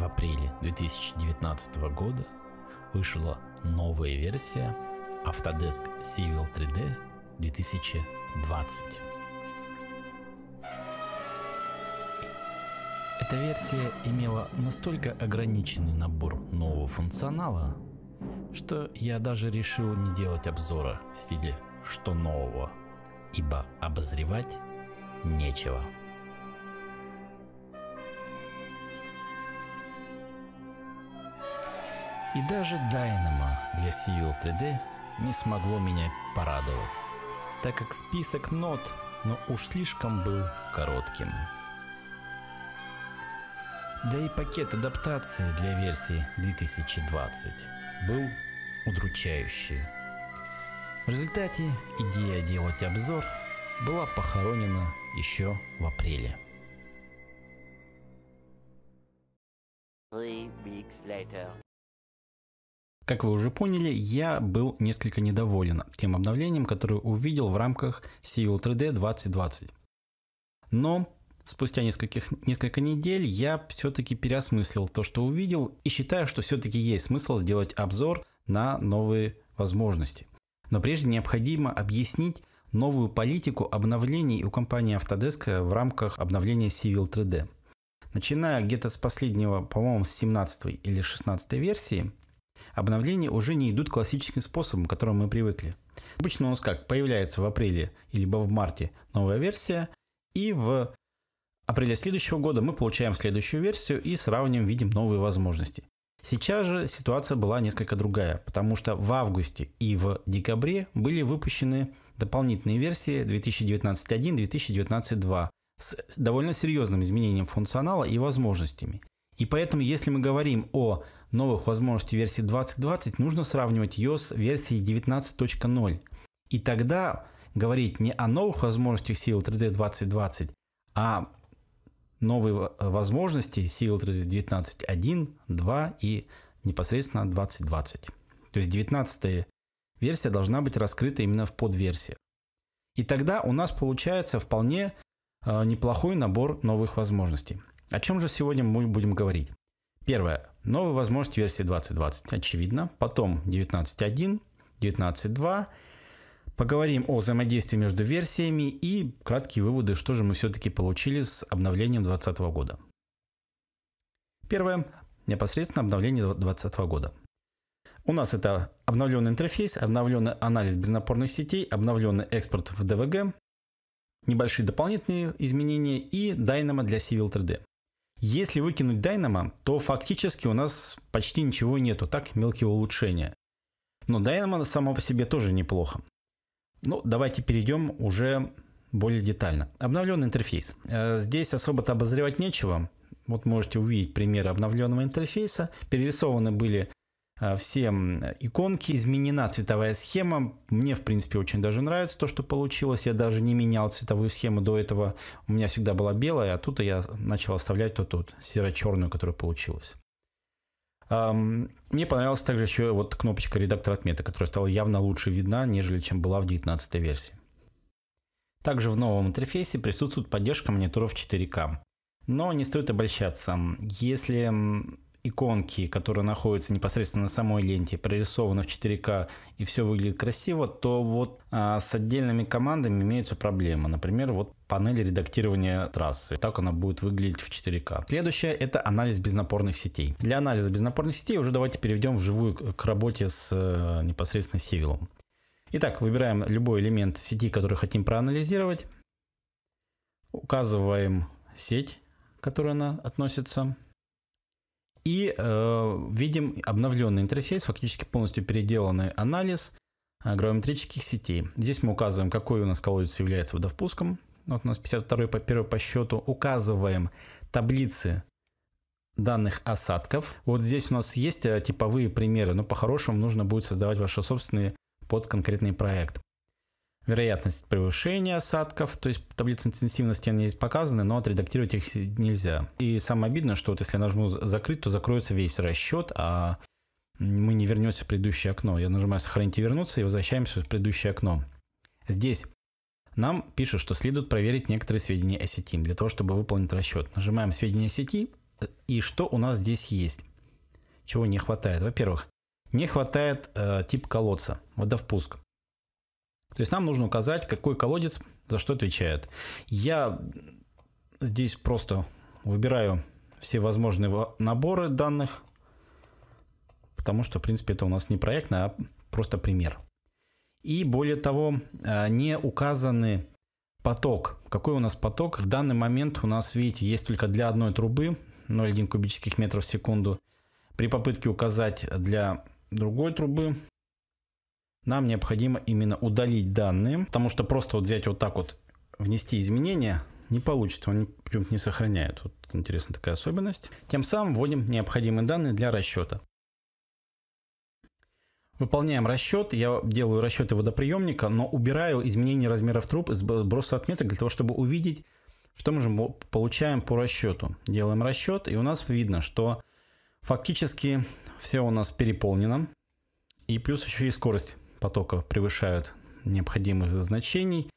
В апреле 2019 года вышла новая версия Autodesk Civil 3D 2020. Эта версия имела настолько ограниченный набор нового функционала, что я даже решил не делать обзора в стиле «что нового», ибо обозревать нечего. И даже Dynamo для Civil 3D не смогло меня порадовать, так как список нот, но уж слишком был коротким. Да и пакет адаптации для версии 2020 был удручающий. В результате идея делать обзор была похоронена еще в апреле. Three weeks later. Как вы уже поняли, я был несколько недоволен тем обновлением, которое увидел в рамках CEO 3D 2020. Но спустя нескольких, несколько недель я все-таки переосмыслил то, что увидел, и считаю, что все-таки есть смысл сделать обзор на новые возможности. Но прежде необходимо объяснить новую политику обновлений у компании Autodesk в рамках обновления Civil 3D. Начиная где-то с последнего, по-моему, с 17 или 16 версии, обновления уже не идут классическим способом, к которому мы привыкли. Обычно у нас как, появляется в апреле либо в марте новая версия, и в апреле следующего года мы получаем следующую версию и сравним, видим новые возможности. Сейчас же ситуация была несколько другая, потому что в августе и в декабре были выпущены дополнительные версии 2019.1, 2019.2 с довольно серьезным изменением функционала и возможностями. И поэтому, если мы говорим о новых возможностей версии 2020, нужно сравнивать ее с версией 19.0. И тогда говорить не о новых возможностях Seal 3D 2020, а новые э, возможности Seal 3D 19.1, 2 и непосредственно 2020. То есть 19 версия должна быть раскрыта именно в подверсии И тогда у нас получается вполне э, неплохой набор новых возможностей. О чем же сегодня мы будем говорить? Первое. Новые возможности версии 2020, очевидно. Потом 19.1, 19.2. Поговорим о взаимодействии между версиями и краткие выводы, что же мы все-таки получили с обновлением 2020 года. Первое. Непосредственно обновление 2020 года. У нас это обновленный интерфейс, обновленный анализ безнапорных сетей, обновленный экспорт в DVG, небольшие дополнительные изменения и Dynamo для Civil 3D. Если выкинуть Дайнамо, то фактически у нас почти ничего нету, так мелкие улучшения. Но Дайнамо само по себе тоже неплохо. Ну, давайте перейдем уже более детально. Обновленный интерфейс. Э, здесь особо-то обозревать нечего. Вот можете увидеть примеры обновленного интерфейса. Перерисованы были а, все иконки, изменена цветовая схема. Мне, в принципе, очень даже нравится то, что получилось. Я даже не менял цветовую схему до этого. У меня всегда была белая, а тут я начал оставлять то тут, серо-черную, которая получилась. А, мне понравилась также еще вот кнопочка редактор отметок, которая стала явно лучше видна, нежели чем была в 19 версии. Также в новом интерфейсе присутствует поддержка мониторов 4К. Но не стоит обольщаться. Если иконки, которые находятся непосредственно на самой ленте, прорисованы в 4К и все выглядит красиво, то вот а, с отдельными командами имеются проблемы. Например, вот панель редактирования трассы. Так она будет выглядеть в 4К. Следующее это анализ безнапорных сетей. Для анализа безнапорных сетей уже давайте переведем вживую к работе с э, непосредственно сивилом. Итак, выбираем любой элемент сети, который хотим проанализировать. Указываем сеть, к которой она относится. И э, видим обновленный интерфейс, фактически полностью переделанный анализ гравиметрических сетей. Здесь мы указываем, какой у нас колодец является водовпуском. Вот у нас 52 по 1 по счету. Указываем таблицы данных осадков. Вот здесь у нас есть э, типовые примеры, но по-хорошему нужно будет создавать ваши собственные под конкретный проект вероятность превышения осадков, то есть таблицы интенсивности они есть показаны, но отредактировать их нельзя. И самое обидное, что вот если я нажму закрыть, то закроется весь расчет, а мы не вернемся в предыдущее окно. Я нажимаю сохранить и вернуться и возвращаемся в предыдущее окно. Здесь нам пишут, что следует проверить некоторые сведения о сети для того, чтобы выполнить расчет. Нажимаем сведения сети и что у нас здесь есть, чего не хватает. Во-первых, не хватает э, тип колодца, водовпуск. То есть нам нужно указать, какой колодец за что отвечает. Я здесь просто выбираю все возможные наборы данных, потому что, в принципе, это у нас не проект, а просто пример. И более того, э, не указаны поток. Какой у нас поток? В данный момент у нас, видите, есть только для одной трубы 0,1 кубических метров в секунду. При попытке указать для другой трубы нам необходимо именно удалить данные, потому что просто вот взять вот так вот, внести изменения не получится, он почему-то не сохраняет. Вот интересная такая особенность. Тем самым вводим необходимые данные для расчета. Выполняем расчет, я делаю расчеты водоприемника, но убираю изменение размеров труб из сброса отметок для того, чтобы увидеть, что мы же получаем по расчету. Делаем расчет, и у нас видно, что фактически все у нас переполнено, и плюс еще и скорость потока превышают необходимых значений.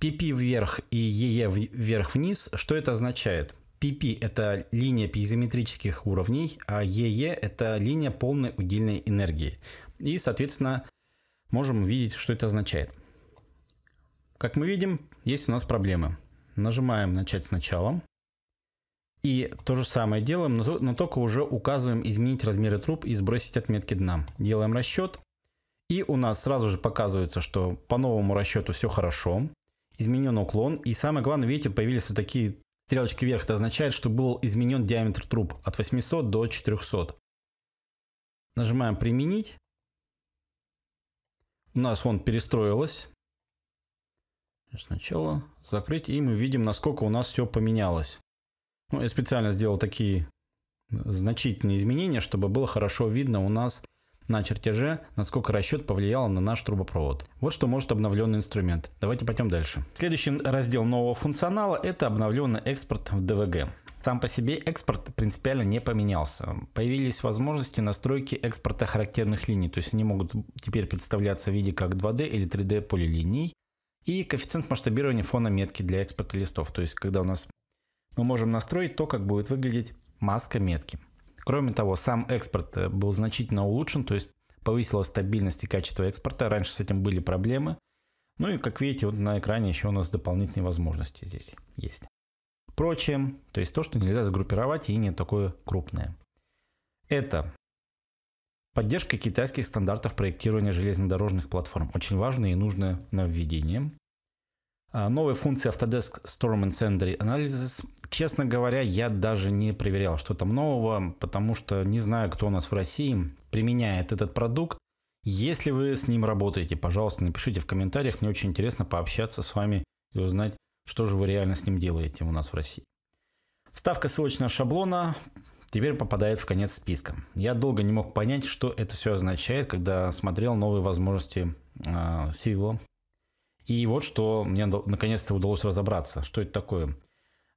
PP вверх и EE вверх-вниз. Что это означает? PP – это линия пизометрических уровней, а EE – это линия полной удельной энергии. И, соответственно, можем увидеть, что это означает. Как мы видим, есть у нас проблемы. Нажимаем «Начать сначала». И то же самое делаем, но только уже указываем «Изменить размеры труб» и «Сбросить отметки дна». Делаем расчет и у нас сразу же показывается, что по новому расчету все хорошо. Изменен уклон. И самое главное, видите, появились вот такие стрелочки вверх. Это означает, что был изменен диаметр труб от 800 до 400. Нажимаем «Применить». У нас вон перестроилось. Сначала закрыть, и мы видим, насколько у нас все поменялось. Ну, я специально сделал такие э, значительные изменения, чтобы было хорошо видно у нас на чертеже, насколько расчет повлиял на наш трубопровод. Вот что может обновленный инструмент. Давайте пойдем дальше. Следующий раздел нового функционала – это обновленный экспорт в ДВГ. Сам по себе экспорт принципиально не поменялся. Появились возможности настройки экспорта характерных линий, то есть они могут теперь представляться в виде как 2D или 3D полилиний. И коэффициент масштабирования фона метки для экспорта листов, то есть когда у нас мы можем настроить то, как будет выглядеть маска метки. Кроме того, сам экспорт э, был значительно улучшен, то есть повысилась стабильность и качество экспорта. Раньше с этим были проблемы. Ну и, как видите, вот на экране еще у нас дополнительные возможности здесь есть. Прочее, то есть то, что нельзя сгруппировать и не такое крупное. Это поддержка китайских стандартов проектирования железнодорожных платформ. Очень важное и нужное нововведение. А, новая функции Autodesk Storm and Incendiary Analysis. Честно говоря, я даже не проверял, что там нового, потому что не знаю, кто у нас в России применяет этот продукт. Если вы с ним работаете, пожалуйста, напишите в комментариях. Мне очень интересно пообщаться с вами и узнать, что же вы реально с ним делаете у нас в России. Вставка ссылочного шаблона теперь попадает в конец списка. Я долго не мог понять, что это все означает, когда смотрел новые возможности э, а, Сивила и вот что мне наконец-то удалось разобраться, что это такое.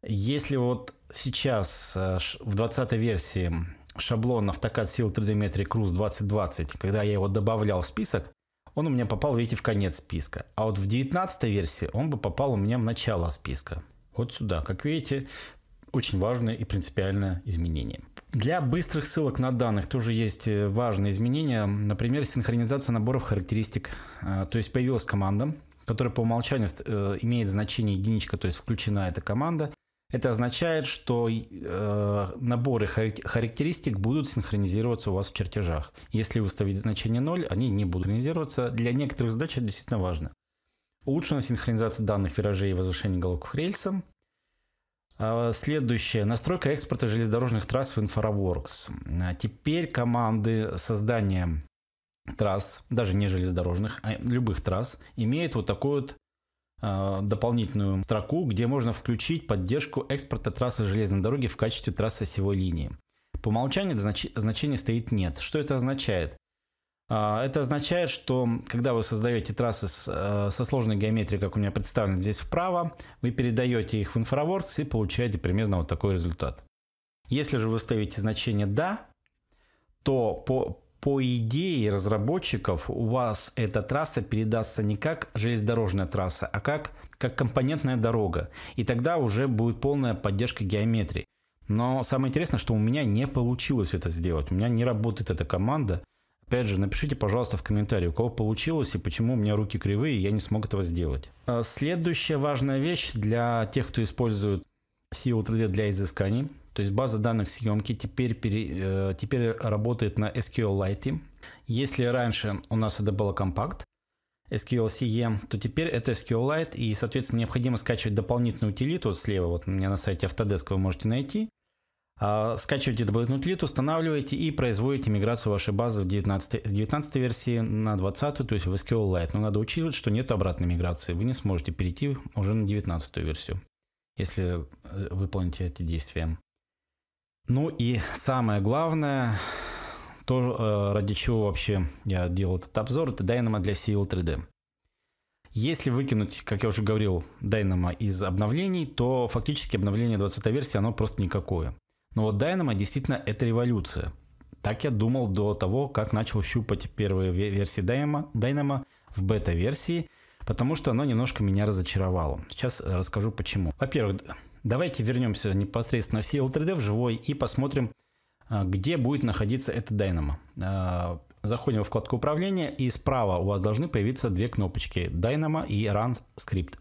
Если вот сейчас э, в 20 версии шаблон AutoCAD Seal 3D Metric Cruise 2020, когда я его добавлял в список, он у меня попал, видите, в конец списка. А вот в 19 версии он бы попал у меня в начало списка. Вот сюда. Как видите, очень важное и принципиальное изменение. Для быстрых ссылок на данных тоже есть э, важные изменения. Например, синхронизация наборов характеристик. Э, то есть появилась команда, которая по умолчанию э, имеет значение единичка, то есть включена эта команда, это означает, что э, наборы характеристик будут синхронизироваться у вас в чертежах. Если выставить значение 0, они не будут синхронизироваться. Для некоторых задач это действительно важно. Улучшена синхронизация данных виражей и возвышения головок рельсом. А следующее. Настройка экспорта железнодорожных трасс в Infraworks. Теперь команды создания трасс, даже не железнодорожных, а любых трасс, имеет вот такую вот э, дополнительную строку, где можно включить поддержку экспорта трассы железной дороги в качестве трассы осевой линии. По умолчанию знач... значения стоит «нет». Что это означает? А, это означает, что когда вы создаете трассы э, со сложной геометрией, как у меня представлено здесь вправо, вы передаете их в инфраворкс и получаете примерно вот такой результат. Если же вы ставите значение «да», то по, по идее разработчиков у вас эта трасса передастся не как железнодорожная трасса, а как, как компонентная дорога. И тогда уже будет полная поддержка геометрии. Но самое интересное, что у меня не получилось это сделать. У меня не работает эта команда. Опять же, напишите, пожалуйста, в комментарии, у кого получилось и почему у меня руки кривые, и я не смог этого сделать. А следующая важная вещь для тех, кто использует SEO 3D для изысканий – то есть база данных съемки теперь, пере, э, теперь работает на SQLite. Если раньше у нас это было компакт, SQL CE, то теперь это SQLite, и, соответственно, необходимо скачивать дополнительную утилиту слева, вот у меня на сайте Autodesk вы можете найти. А, скачиваете дополнительную утилиту, устанавливаете и производите миграцию вашей базы в 19, с 19 версии на 20, то есть в SQLite. Но надо учитывать, что нет обратной миграции, вы не сможете перейти уже на 19 версию, если э, выполните эти действия. Ну и самое главное, то, э, ради чего вообще я делал этот обзор, это Dynamo для CL 3D. Если выкинуть, как я уже говорил, Dynamo из обновлений, то фактически обновление 20 версии, оно просто никакое. Но вот Dynamo действительно это революция. Так я думал до того, как начал щупать первые версии Dynamo, Dynamo в бета-версии, потому что оно немножко меня разочаровало. Сейчас расскажу почему. Во-первых, Давайте вернемся непосредственно в Seal 3D, в живой, и посмотрим, а, где будет находиться это Dynamo. А, заходим во вкладку управления, и справа у вас должны появиться две кнопочки Dynamo и Run Script.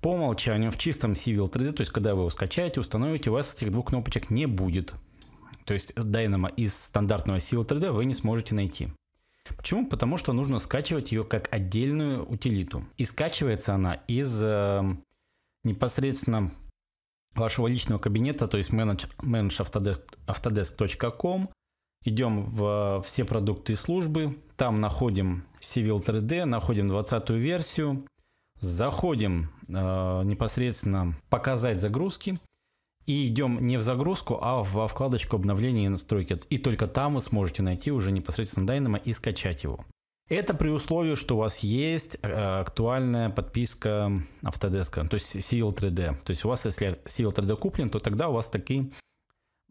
По умолчанию в чистом Civil 3D, то есть когда вы его скачаете, установите, у вас этих двух кнопочек не будет. То есть Dynamo из стандартного Civil 3D вы не сможете найти. Почему? Потому что нужно скачивать ее как отдельную утилиту. И скачивается она из э, непосредственно вашего личного кабинета, то есть manage, manageautodesk.com. Идем в э, все продукты и службы. Там находим Civil 3D, находим 20 версию. Заходим э, непосредственно показать загрузки. И идем не в загрузку, а во вкладочку обновления и настройки. И только там вы сможете найти уже непосредственно Dynamo и скачать его. Это при условии, что у вас есть э, актуальная подписка Autodesk, то есть CL 3D. То есть у вас, если CL 3D куплен, то тогда у вас такие,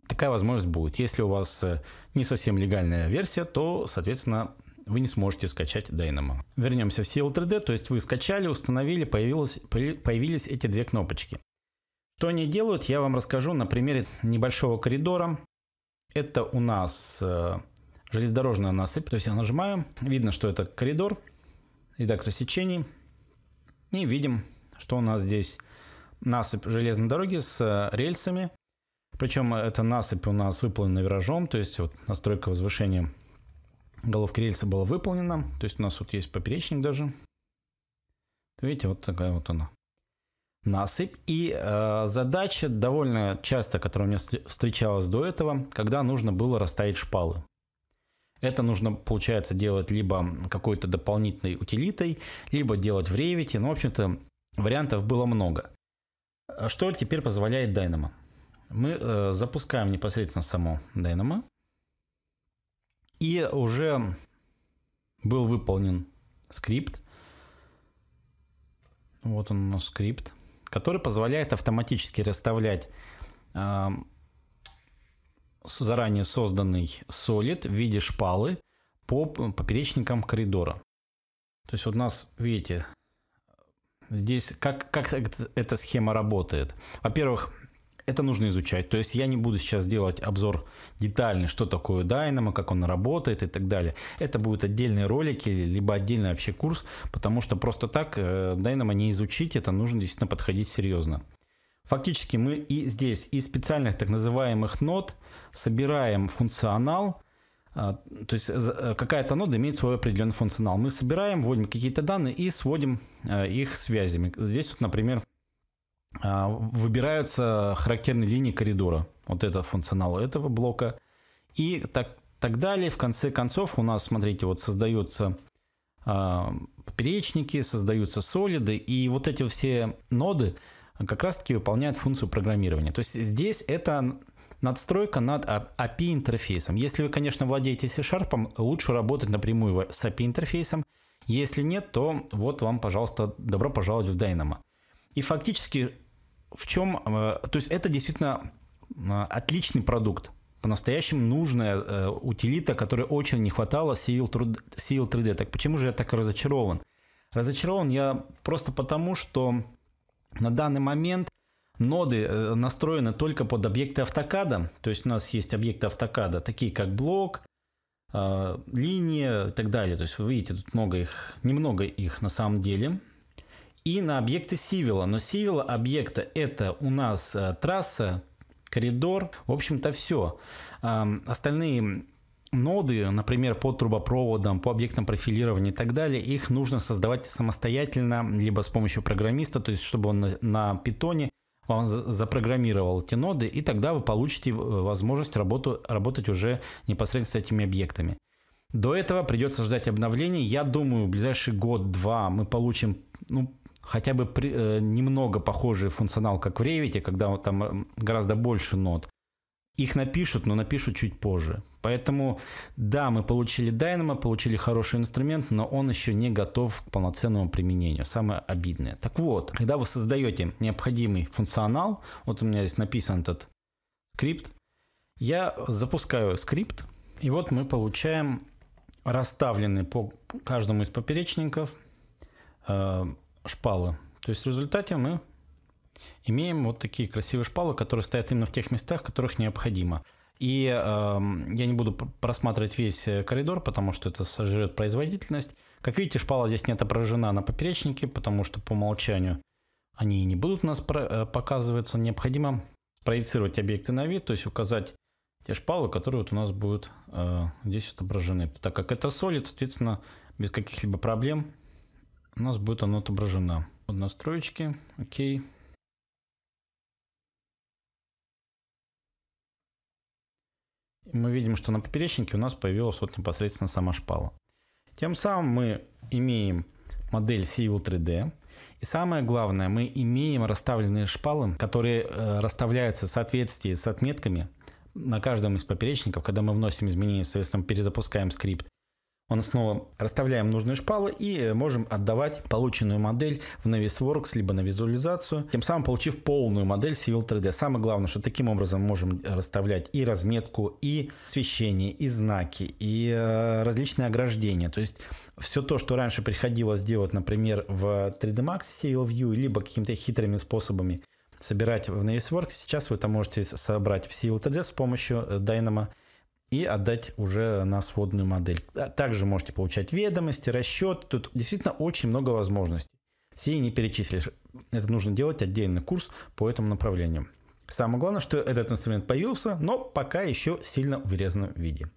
такая возможность будет. Если у вас э, не совсем легальная версия, то, соответственно, вы не сможете скачать Dynamo. Вернемся в CL 3D, то есть вы скачали, установили, появилось, появились эти две кнопочки. Что они делают, я вам расскажу на примере небольшого коридора. Это у нас э, железнодорожная насыпь. То есть я нажимаю, видно, что это коридор, редактор сечений. И видим, что у нас здесь насыпь железной дороги с э, рельсами. Причем эта насыпь у нас выполнена виражом, то есть вот настройка возвышения головки рельса была выполнена. То есть у нас вот есть поперечник даже. Видите, вот такая вот она. Насыпь. И э, задача довольно часто, которая у меня встречалась до этого, когда нужно было расставить шпалы. Это нужно, получается, делать либо какой-то дополнительной утилитой, либо делать в Revit. Ну, в общем-то, вариантов было много. А что теперь позволяет Dynamo? Мы э, запускаем непосредственно само Dynamo. И уже был выполнен скрипт. Вот он у нас скрипт, который позволяет автоматически расставлять э, заранее созданный солид в виде шпалы по поперечникам коридора. То есть вот у нас, видите, здесь как, как эта схема работает. Во-первых, это нужно изучать. То есть я не буду сейчас делать обзор детальный, что такое Dynamo, как он работает и так далее. Это будут отдельные ролики, либо отдельный вообще курс, потому что просто так э, Dynamo не изучить, это нужно действительно подходить серьезно. Фактически мы и здесь из специальных так называемых нот собираем функционал, а, то есть э, какая-то нода имеет свой определенный функционал. Мы собираем, вводим какие-то данные и сводим э, их связями. Здесь, вот, например, а, выбираются характерные линии коридора. Вот это функционал этого блока. И так, так далее. В конце концов у нас, смотрите, вот создаются а, поперечники, создаются солиды. И вот эти все ноды как раз-таки выполняют функцию программирования. То есть здесь это надстройка над API а а интерфейсом. Если вы, конечно, владеете C-Sharp, лучше работать напрямую с API а интерфейсом. Если нет, то вот вам, пожалуйста, добро пожаловать в Dynamo. И фактически в чем... Э, то есть это действительно э, отличный продукт. По-настоящему нужная э, утилита, которой очень не хватало CL 3D. Так почему же я так разочарован? Разочарован я просто потому, что на данный момент – Ноды э, настроены только под объекты автокада. То есть у нас есть объекты автокада, такие как блок, э, линия и так далее. То есть вы видите, тут много их, немного их на самом деле. И на объекты сивила. Но сивила объекта это у нас э, трасса, коридор, в общем-то все. Остальные ноды, например, по трубопроводам, по объектам профилирования и так далее, их нужно создавать самостоятельно, либо с помощью программиста, то есть чтобы он на питоне он запрограммировал эти ноды, и тогда вы получите э, возможность работу, работать уже непосредственно с этими объектами. До этого придется ждать обновлений. Я думаю, в ближайший год-два мы получим ну, хотя бы при, э, немного похожий функционал, как в Revit, когда там э, гораздо больше нод. Их напишут, но напишут чуть позже. Поэтому, да, мы получили Dynamo, получили хороший инструмент, но он еще не готов к полноценному применению. Самое обидное. Так вот, когда вы создаете необходимый функционал, вот у меня здесь написан этот скрипт, я запускаю скрипт, и вот мы получаем расставленные по каждому из поперечников э, шпалы. То есть в результате мы имеем вот такие красивые шпалы, которые стоят именно в тех местах, которых необходимо. И э, я не буду просматривать весь э, коридор, потому что это сожрет производительность. Как видите, шпала здесь не отображена на поперечнике, потому что по умолчанию они не будут у нас э, показываться. Необходимо проецировать объекты на вид, то есть указать те шпалы, которые вот у нас будут э, здесь отображены. Так как это солид, соответственно, без каких-либо проблем у нас будет оно отображено. Вот настроечки, окей. мы видим, что на поперечнике у нас появилась вот непосредственно сама шпала. Тем самым мы имеем модель Civil 3D. И самое главное, мы имеем расставленные шпалы, которые э, расставляются в соответствии с отметками на каждом из поперечников, когда мы вносим изменения, соответственно, перезапускаем скрипт. Он снова расставляем нужные шпалы и можем отдавать полученную модель в Navisworks, либо на визуализацию, тем самым получив полную модель Civil 3D. Самое главное, что таким образом можем расставлять и разметку, и освещение, и знаки, и э, различные ограждения. То есть все то, что раньше приходилось делать, например, в 3D Max Civil View, либо какими-то хитрыми способами собирать в Navisworks, сейчас вы это можете собрать в Civil 3D с помощью э, Dynamo и отдать уже на сводную модель. А также можете получать ведомости, расчет. Тут действительно очень много возможностей. Все и не перечислишь. Это нужно делать отдельный курс по этому направлению. Самое главное, что этот инструмент появился, но пока еще сильно в вырезанном виде.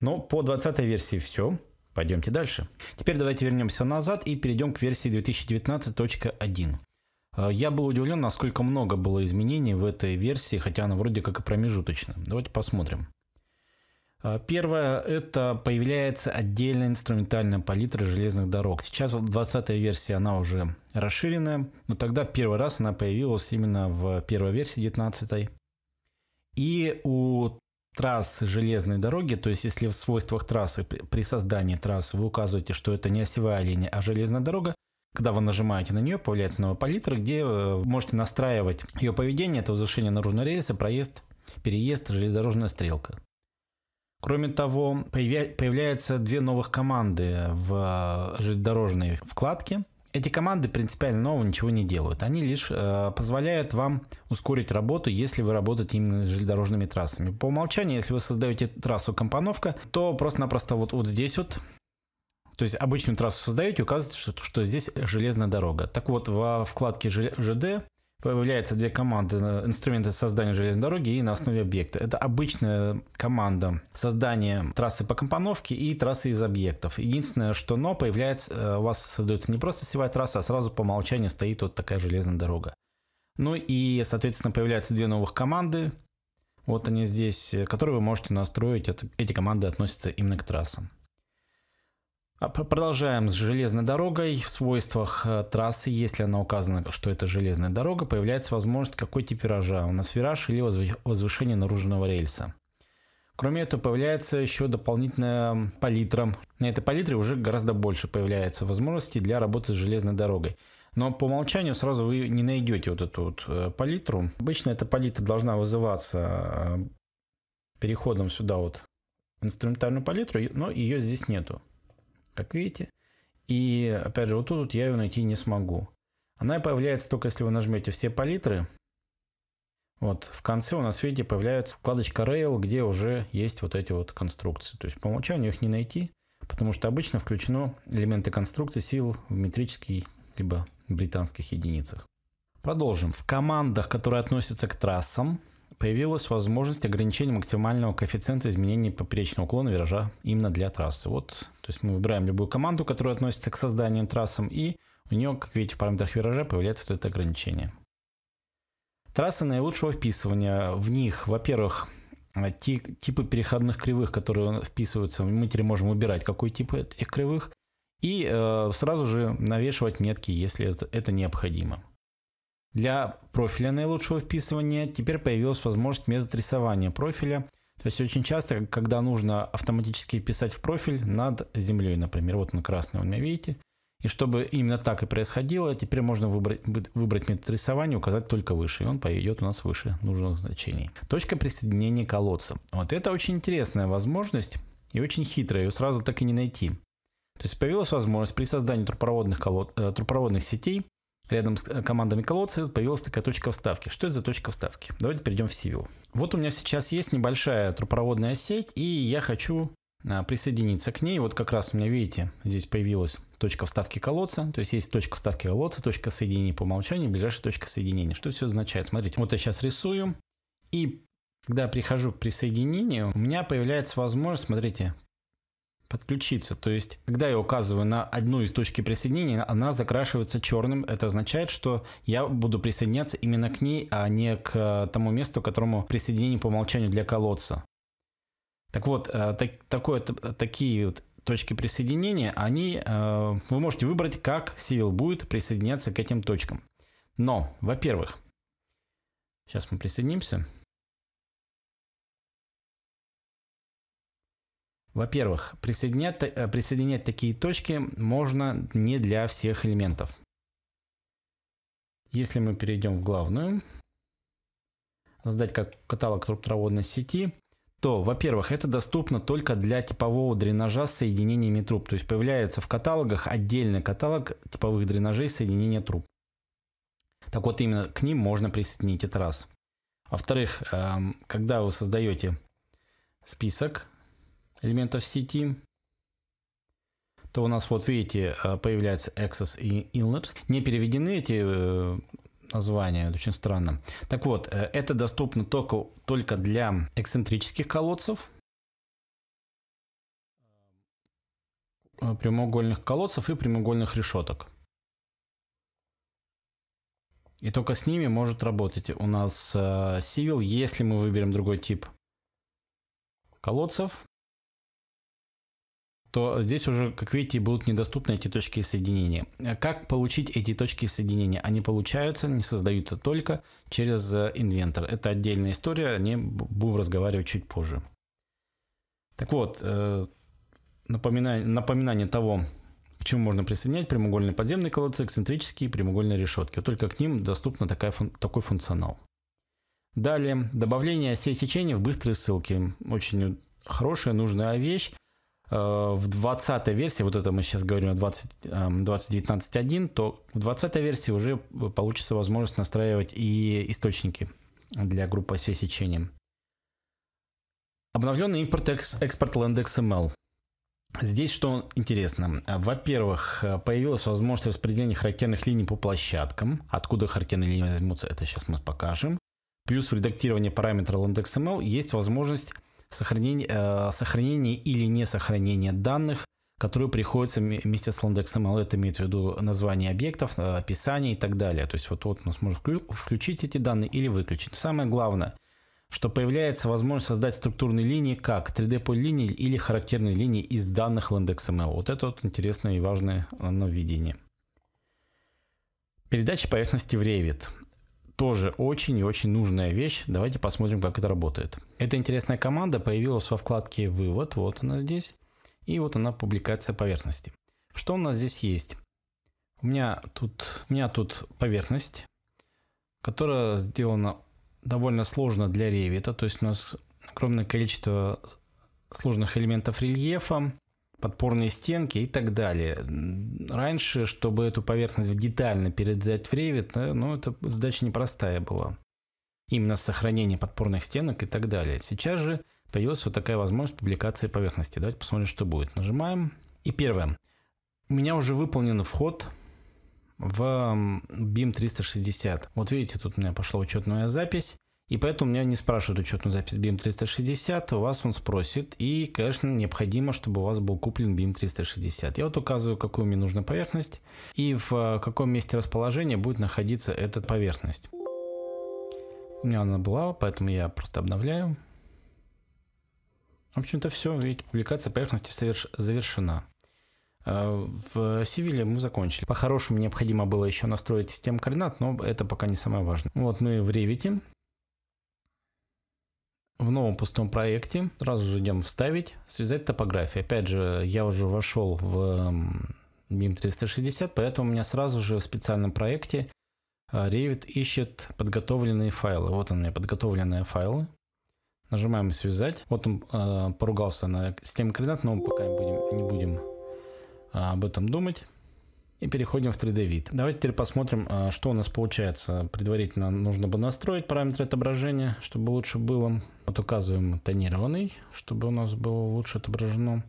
Но по 20 версии все. Пойдемте дальше. Теперь давайте вернемся назад и перейдем к версии 2019.1. А, я был удивлен, насколько много было изменений в этой версии, хотя она вроде как и промежуточная. Давайте посмотрим. А, первое – это появляется отдельная инструментальная палитра железных дорог. Сейчас 20-я версия, она уже расширенная, но тогда первый раз она появилась именно в первой версии 19-й. И у трасс железной дороги, то есть если в свойствах трассы, при создании трассы вы указываете, что это не осевая линия, а железная дорога, когда вы нажимаете на нее, появляется новая палитра, где э, можете настраивать ее поведение, это возвышение наружной рельсы, проезд, переезд, железнодорожная стрелка. Кроме того, появляются две новых команды в э, железнодорожной вкладке. Эти команды принципиально нового ничего не делают. Они лишь э, позволяют вам ускорить работу, если вы работаете именно с железнодорожными трассами. По умолчанию, если вы создаете трассу компоновка, то просто-напросто вот, вот здесь вот то есть обычную трассу создаете, указываете, что, что здесь железная дорога. Так вот, во вкладке ЖД появляются две команды э, инструменты создания железной дороги и на основе объекта. Это обычная команда создания трассы по компоновке и трассы из объектов. Единственное, что но появляется, э, у вас создается не просто сетевая трасса, а сразу по умолчанию стоит вот такая железная дорога. Ну и, соответственно, появляются две новых команды. Вот они здесь, э, которые вы можете настроить. эти команды относятся именно к трассам. А, продолжаем с железной дорогой. В свойствах э, трассы, если она указана, что это железная дорога, появляется возможность какой тип виража. У нас вираж или возвышение наружного рельса. Кроме этого, появляется еще дополнительная палитра. На этой палитре уже гораздо больше появляется возможностей для работы с железной дорогой. Но по умолчанию сразу вы не найдете вот эту вот э, палитру. Обычно эта палитра должна вызываться э, переходом сюда вот инструментальную палитру, но ее здесь нету как видите. И опять же, вот тут я ее найти не смогу. Она появляется только если вы нажмете все палитры. Вот, в конце у нас, видите, появляется вкладочка Rail, где уже есть вот эти вот конструкции. То есть по умолчанию их не найти, потому что обычно включено элементы конструкции сил в метрических либо британских единицах. Продолжим. В командах, которые относятся к трассам, появилась возможность ограничения максимального коэффициента изменения поперечного уклона виража именно для трассы. Вот, то есть мы выбираем любую команду, которая относится к созданию трассам, и у нее, как видите, в параметрах виража появляется вот это ограничение. Трассы наилучшего вписывания. В них, во-первых, типы переходных кривых, которые вписываются, мы теперь можем выбирать, какой тип этих кривых, и э, сразу же навешивать метки, если это, это необходимо. Для профиля наилучшего вписывания теперь появилась возможность метод рисования профиля. То есть очень часто, когда нужно автоматически писать в профиль над землей, например, вот он красный, вы меня видите. И чтобы именно так и происходило, теперь можно выбрать, выбрать метод рисования, указать только выше, и он пойдет у нас выше нужных значений. Точка присоединения колодца. Вот это очень интересная возможность и очень хитрая, ее сразу так и не найти. То есть появилась возможность при создании трубопроводных, колод... Э, трубопроводных сетей рядом с э, командами колодца появилась такая точка вставки. Что это за точка вставки? Давайте перейдем в Сивил. Вот у меня сейчас есть небольшая трубопроводная сеть, и я хочу а, присоединиться к ней. Вот как раз у меня, видите, здесь появилась точка вставки колодца. То есть есть точка вставки колодца, точка соединения по умолчанию, ближайшая точка соединения. Что все означает? Смотрите, вот я сейчас рисую, и когда я прихожу к присоединению, у меня появляется возможность, смотрите, подключиться. То есть, когда я указываю на одну из точки присоединения, она закрашивается черным. Это означает, что я буду присоединяться именно к ней, а не к э, тому месту, к которому присоединение по умолчанию для колодца. Так вот, э, так, такое, такие вот точки присоединения, они, э, вы можете выбрать, как Civil будет присоединяться к этим точкам. Но, во-первых, сейчас мы присоединимся. Во-первых, присоединять, э, присоединять такие точки можно не для всех элементов. Если мы перейдем в главную, создать как каталог трубопроводной сети, то, во-первых, это доступно только для типового дренажа с соединениями труб. То есть появляется в каталогах отдельный каталог типовых дренажей соединения труб. Так вот, именно к ним можно присоединить этот раз. Во-вторых, эм, когда вы создаете список элементов сети, то у нас, вот видите, э, появляется access и inlet. Не переведены эти э, названия, очень странно. Так вот, э, это доступно только, только для эксцентрических колодцев, прямоугольных колодцев и прямоугольных решеток. И только с ними может работать у нас civil. если мы выберем другой тип колодцев то здесь уже, как видите, будут недоступны эти точки соединения. Как получить эти точки соединения? Они получаются, не создаются только через э, инвентор. Это отдельная история, о ней будем разговаривать чуть позже. Так вот, э, напоминание, напоминание того, к чему можно присоединять прямоугольные подземные колодцы, эксцентрические прямоугольные решетки. Только к ним доступен фун такой функционал. Далее, добавление осей сечения в быстрые ссылки. Очень хорошая, нужная вещь. Э, в 20 версии, вот это мы сейчас говорим о 20.19.1, эм, то в 20 версии уже получится возможность настраивать и источники для группы оси сечения. Обновленный импорт экспорт LandXML. Здесь что интересно. Во-первых, э, появилась возможность распределения характерных линий по площадкам. Откуда характерные линии возьмутся, это сейчас мы покажем. Плюс в редактировании параметра LandXML есть возможность сохранение, э, сохранение или не сохранение данных, которые приходится вместе с LandXML, а это имеет в виду название объектов, э, описание и так далее. То есть вот, вот у нас можно включить эти данные или выключить. Самое главное, что появляется возможность создать структурные линии, как 3D-полилинии или характерные линии из данных LandXML. Вот это вот интересное и важное нововведение. Передача поверхности в Revit тоже очень и очень нужная вещь. Давайте посмотрим, как это работает. Эта интересная команда появилась во вкладке «Вывод». Вот она здесь. И вот она «Публикация поверхности». Что у нас здесь есть? У меня тут, у меня тут поверхность, которая сделана довольно сложно для ревита. То есть у нас огромное количество сложных элементов рельефа, подпорные стенки и так далее. Раньше, чтобы эту поверхность детально передать в Revit, э, ну, это задача непростая была. Именно сохранение подпорных стенок и так далее. Сейчас же появилась вот такая возможность публикации поверхности. Давайте посмотрим, что будет. Нажимаем. И первое. У меня уже выполнен вход в BIM 360. Вот видите, тут у меня пошла учетная запись. И поэтому меня не спрашивают учетную запись BIM 360, у вас он спросит. И, конечно, необходимо, чтобы у вас был куплен BIM 360. Я вот указываю, какую мне нужна поверхность и в а, каком месте расположения будет находиться эта поверхность. У меня она была, поэтому я просто обновляю. В общем-то все, ведь публикация поверхности соверш... завершена. А, в Сивиле мы закончили. По-хорошему необходимо было еще настроить систему координат, но это пока не самое важное. Вот мы в Revit в новом пустом проекте сразу же идем вставить, связать топографию. Опять же, я уже вошел в BIM 360, поэтому у меня сразу же в специальном проекте а, Revit ищет подготовленные файлы. Вот он мне подготовленные файлы. Нажимаем «Связать». Вот он э, поругался на системе координат, но пока не будем, не будем а, об этом думать. И переходим в 3D вид. Давайте теперь посмотрим, а, что у нас получается. Предварительно нужно бы настроить параметры отображения, чтобы лучше было. Вот указываем тонированный, чтобы у нас было лучше отображено.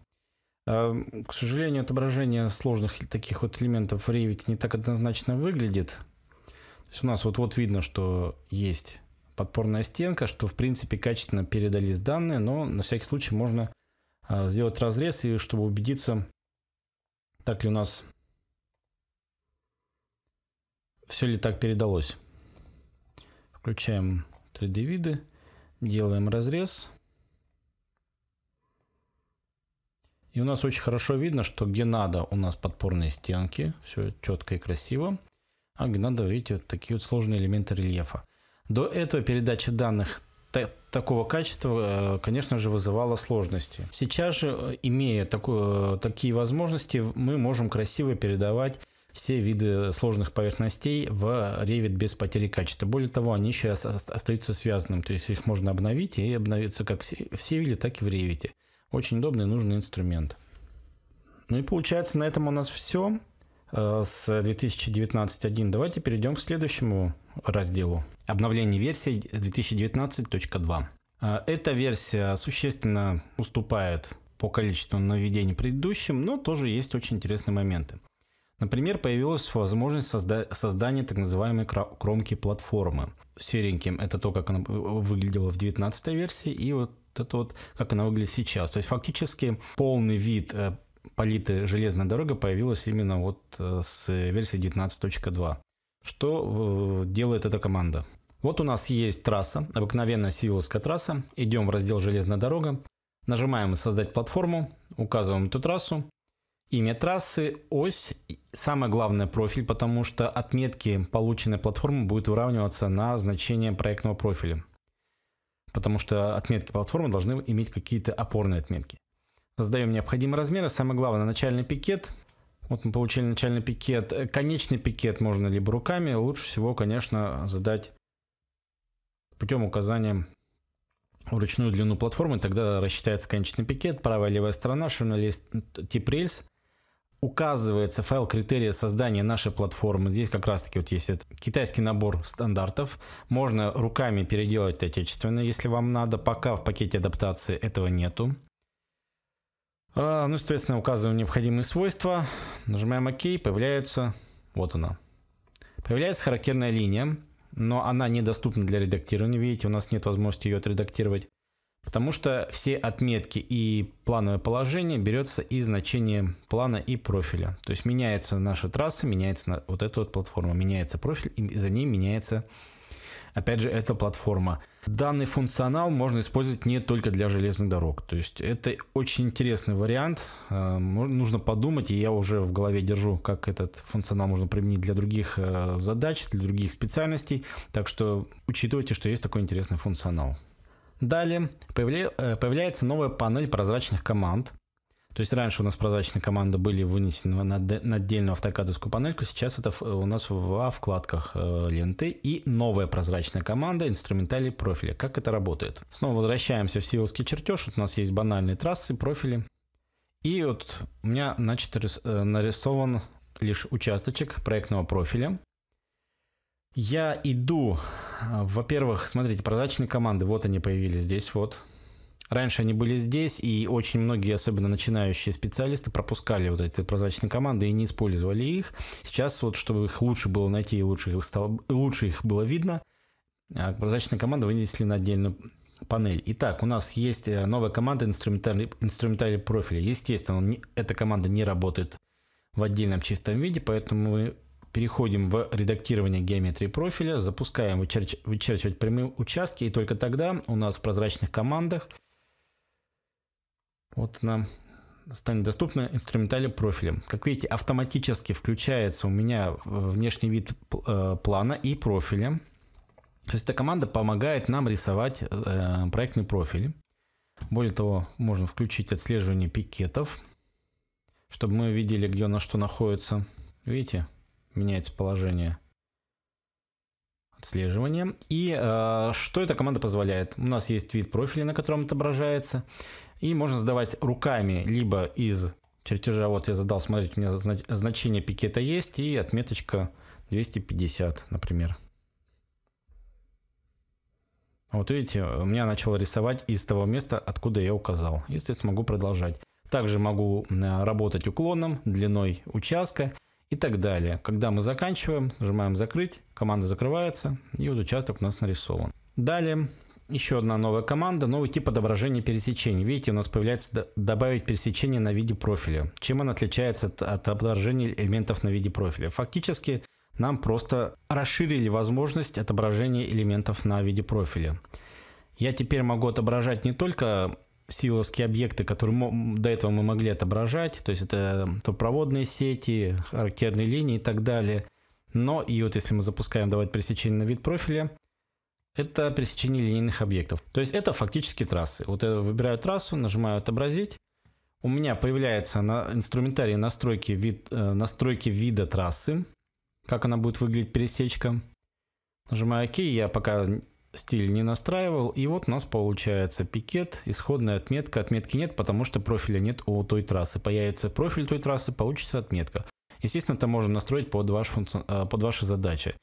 А, к сожалению, отображение сложных таких вот элементов в Revit не так однозначно выглядит. То есть у нас вот, вот видно, что есть подпорная стенка, что в принципе качественно передались данные, но на всякий случай можно а, сделать разрез, и чтобы убедиться, так ли у нас все ли так передалось. Включаем 3D виды, делаем разрез. И у нас очень хорошо видно, что где надо у нас подпорные стенки, все четко и красиво. А где надо, видите, вот такие вот сложные элементы рельефа. До этого передача данных такого качества, э, конечно же, вызывала сложности. Сейчас же, э, имея такое, э, такие возможности, мы можем красиво передавать все виды сложных поверхностей в Revit без потери качества. Более того, они еще остаются связанным, то есть их можно обновить и обновиться как в Севиле, так и в Revit. Очень удобный и нужный инструмент. Ну и получается на этом у нас все э, с 2019.1. Давайте перейдем к следующему разделу. Обновление версии 2019.2. Э, эта версия существенно уступает по количеству нововведений предыдущим, но тоже есть очень интересные моменты. Например, появилась возможность созда- создания так называемой кромки платформы. Сереньким это то, как она выглядела в 19 версии, и вот это вот как она выглядит сейчас. То есть фактически полный вид э, политы железной дороги появилась именно вот э, с версии 19.2. Что делает эта команда? Вот у нас есть трасса, обыкновенная сивиловская трасса. Идем в раздел «Железная дорога», нажимаем «Создать платформу», указываем эту трассу, Имя трассы, ось, самое главное профиль, потому что отметки полученной платформы будут выравниваться на значение проектного профиля. Потому что отметки платформы должны иметь какие-то опорные отметки. Создаем необходимые размеры. Самое главное, начальный пикет. Вот мы получили начальный пикет. Конечный пикет можно либо руками. Лучше всего, конечно, задать путем указания ручную длину платформы, тогда рассчитается конечный пикет, правая левая сторона, ширина лист, тип рельс, указывается файл критерия создания нашей платформы. Здесь как раз таки вот есть этот китайский набор стандартов. Можно руками переделать отечественно, если вам надо. Пока в пакете адаптации этого нету. А, ну, соответственно, указываем необходимые свойства. Нажимаем ОК, появляется, вот она. Появляется характерная линия, но она недоступна для редактирования. Видите, у нас нет возможности ее отредактировать. Потому что все отметки и плановое положение берется из значения плана и профиля. То есть меняется наша трасса, меняется вот эта вот платформа, меняется профиль, и за ней меняется, опять же, эта платформа. Данный функционал можно использовать не только для железных дорог. То есть это очень интересный вариант. Э, нужно подумать, и я уже в голове держу, как этот функционал можно применить для других э, задач, для других специальностей. Так что учитывайте, что есть такой интересный функционал. Далее появля... Э, появляется новая панель прозрачных команд. То есть раньше у нас прозрачные команды были вынесены на, на отдельную автокадовскую панельку, сейчас это э, у нас во вкладках э, ленты и новая прозрачная команда инструменталий профиля. Как это работает? Снова возвращаемся в силовский чертеж. Вот у нас есть банальные трассы, профили. И вот у меня значит, нарисован лишь участочек проектного профиля. Я иду а, во-первых, смотрите, прозрачные команды, вот они появились здесь, вот. Раньше они были здесь, и очень многие, особенно начинающие специалисты, пропускали вот эти прозрачные команды и не использовали их. Сейчас вот, чтобы их лучше было найти и лучше их, стало, лучше их было видно, а, прозрачные команды вынесли на отдельную панель. Итак, у нас есть э, новая команда инструментарий, инструментарий профиля. Естественно, не, эта команда не работает в отдельном чистом виде, поэтому мы переходим в редактирование геометрии профиля, запускаем вычерч вычерчивать прямые участки, и только тогда у нас в прозрачных командах вот нам станет доступна инструментали профиля. Как видите, автоматически включается у меня внешний вид э, плана и профиля. То есть эта команда помогает нам рисовать э, проектный профиль. Более того, можно включить отслеживание пикетов, чтобы мы видели, где на что находится. Видите? меняется положение отслеживания. И э, что эта команда позволяет? У нас есть вид профиля, на котором отображается. И можно сдавать руками либо из чертежа. Вот я задал, смотрите, у меня значение пикета есть и отметочка 250, например. Вот видите, у меня начало рисовать из того места, откуда я указал. Естественно, могу продолжать. Также могу э, работать уклоном, длиной участка и так далее. Когда мы заканчиваем, нажимаем «Закрыть», команда закрывается, и вот участок у нас нарисован. Далее еще одна новая команда, новый тип отображения пересечений. Видите, у нас появляется добавить пересечение на виде профиля. Чем он отличается от, от отображения элементов на виде профиля? Фактически нам просто расширили возможность отображения элементов на виде профиля. Я теперь могу отображать не только силовские объекты, которые до этого мы могли отображать, то есть это эм, топроводные сети, характерные линии и так далее. Но и вот если мы запускаем давать пересечение на вид профиля, это пересечение линейных объектов. То есть это фактически трассы. Вот я выбираю трассу, нажимаю «Отобразить». У меня появляется на инструментарии настройки, вид, э, настройки вида трассы, как она будет выглядеть пересечка. Нажимаю «Ок», я пока стиль не настраивал. И вот у нас получается пикет, исходная отметка. Отметки нет, потому что профиля нет у той трассы. Появится профиль той трассы, получится отметка. Естественно, это можно настроить под, ваш функци... Э, под ваши задачи.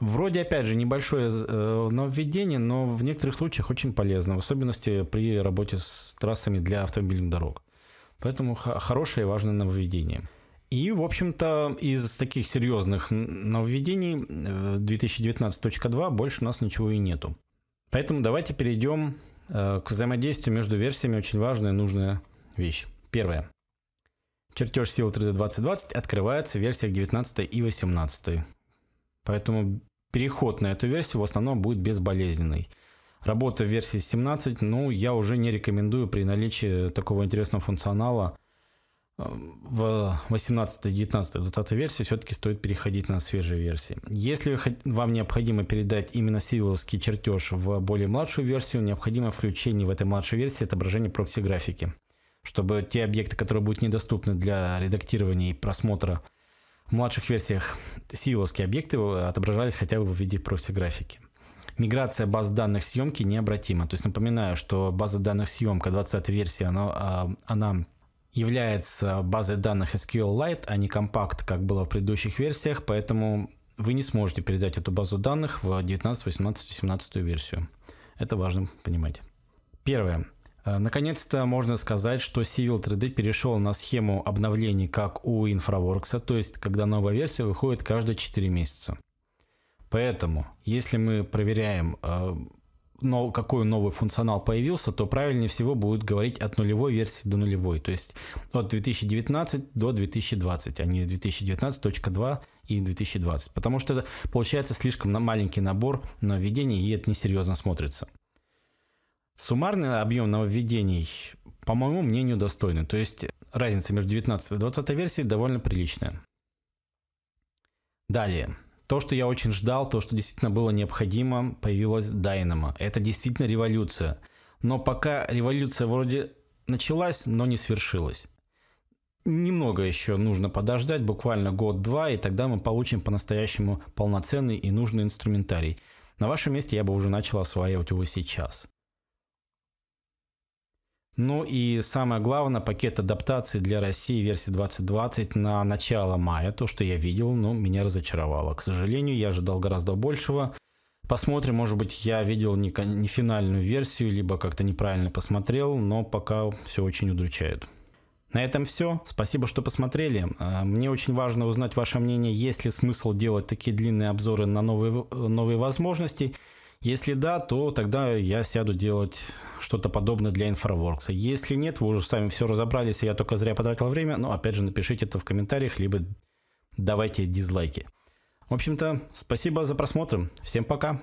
Вроде, опять же, небольшое э, нововведение, но в некоторых случаях очень полезно, в особенности при работе с трассами для автомобильных дорог. Поэтому хорошее и важное нововведение. И, в общем-то, из таких серьезных нововведений 2019.2 э, больше у нас ничего и нету. Поэтому давайте перейдем э, к взаимодействию между версиями. Очень важная и нужная вещь. Первое. Чертеж силы 3D 2020 открывается в версиях 19 и 18. Поэтому переход на эту версию в основном будет безболезненный. Работа в версии 17, ну, я уже не рекомендую при наличии такого интересного функционала – в 18, 19, 20 версии все-таки стоит переходить на свежие версии. Если вам необходимо передать именно силовский чертеж в более младшую версию, необходимо включение в этой младшей версии отображения прокси-графики, чтобы те объекты, которые будут недоступны для редактирования и просмотра в младших версиях, силовские объекты э, отображались хотя бы в виде прокси-графики. Миграция баз данных съемки необратима. То есть напоминаю, что база данных съемка 20 версии, она, а, она является базой данных SQLite, а не компакт, как было в предыдущих версиях, поэтому вы не сможете передать эту базу данных в 19, 18, 17 версию. Это важно понимать. Первое. Э, наконец-то можно сказать, что Civil 3D перешел на схему обновлений, как у InfraWorks, то есть когда новая версия выходит каждые 4 месяца. Поэтому, если мы проверяем э, но какой новый функционал появился, то правильнее всего будет говорить от нулевой версии до нулевой, то есть от 2019 до 2020, а не 2019.2 и 2020, потому что это получается слишком на маленький набор нововведений, и это несерьезно смотрится. Суммарный объем нововведений, по моему мнению, достойный, то есть разница между 19 и 20 версией довольно приличная. Далее. То, что я очень ждал, то, что действительно было необходимо, появилось Dynamo. Это действительно революция. Но пока революция вроде началась, но не свершилась. Немного еще нужно подождать, буквально год-два, и тогда мы получим по-настоящему полноценный и нужный инструментарий. На вашем месте я бы уже начал осваивать его сейчас. Ну и самое главное, пакет адаптации для России версии 2020 на начало мая. То, что я видел, ну, меня разочаровало. К сожалению, я ожидал гораздо большего. Посмотрим, может быть, я видел не, не финальную версию, либо как-то неправильно посмотрел, но пока все очень удручает. На этом все. Спасибо, что посмотрели. А, мне очень важно узнать ваше мнение, есть ли смысл делать такие длинные обзоры на новые, новые возможности – если да, то тогда я сяду делать что-то подобное для Инфраворкса. Если нет, вы уже сами все разобрались, и я только зря потратил время, но ну, опять же напишите это в комментариях, либо давайте дизлайки. В общем-то, спасибо за просмотр. Всем пока.